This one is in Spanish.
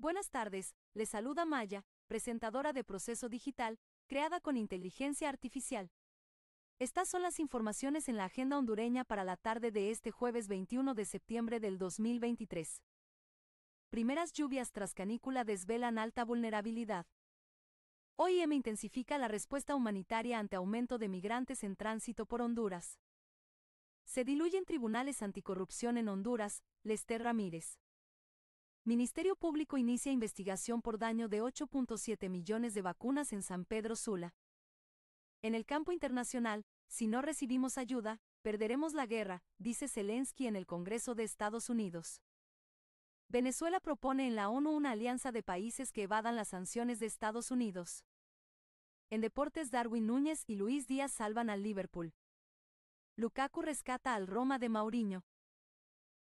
Buenas tardes, les saluda Maya, presentadora de Proceso Digital, creada con inteligencia artificial. Estas son las informaciones en la agenda hondureña para la tarde de este jueves 21 de septiembre del 2023. Primeras lluvias tras canícula desvelan alta vulnerabilidad. OIM e e intensifica la respuesta humanitaria ante aumento de migrantes en tránsito por Honduras. Se diluyen tribunales anticorrupción en Honduras, Lester Ramírez. Ministerio Público inicia investigación por daño de 8.7 millones de vacunas en San Pedro Sula. En el campo internacional, si no recibimos ayuda, perderemos la guerra, dice Zelensky en el Congreso de Estados Unidos. Venezuela propone en la ONU una alianza de países que evadan las sanciones de Estados Unidos. En deportes Darwin Núñez y Luis Díaz salvan al Liverpool. Lukaku rescata al Roma de Mauriño.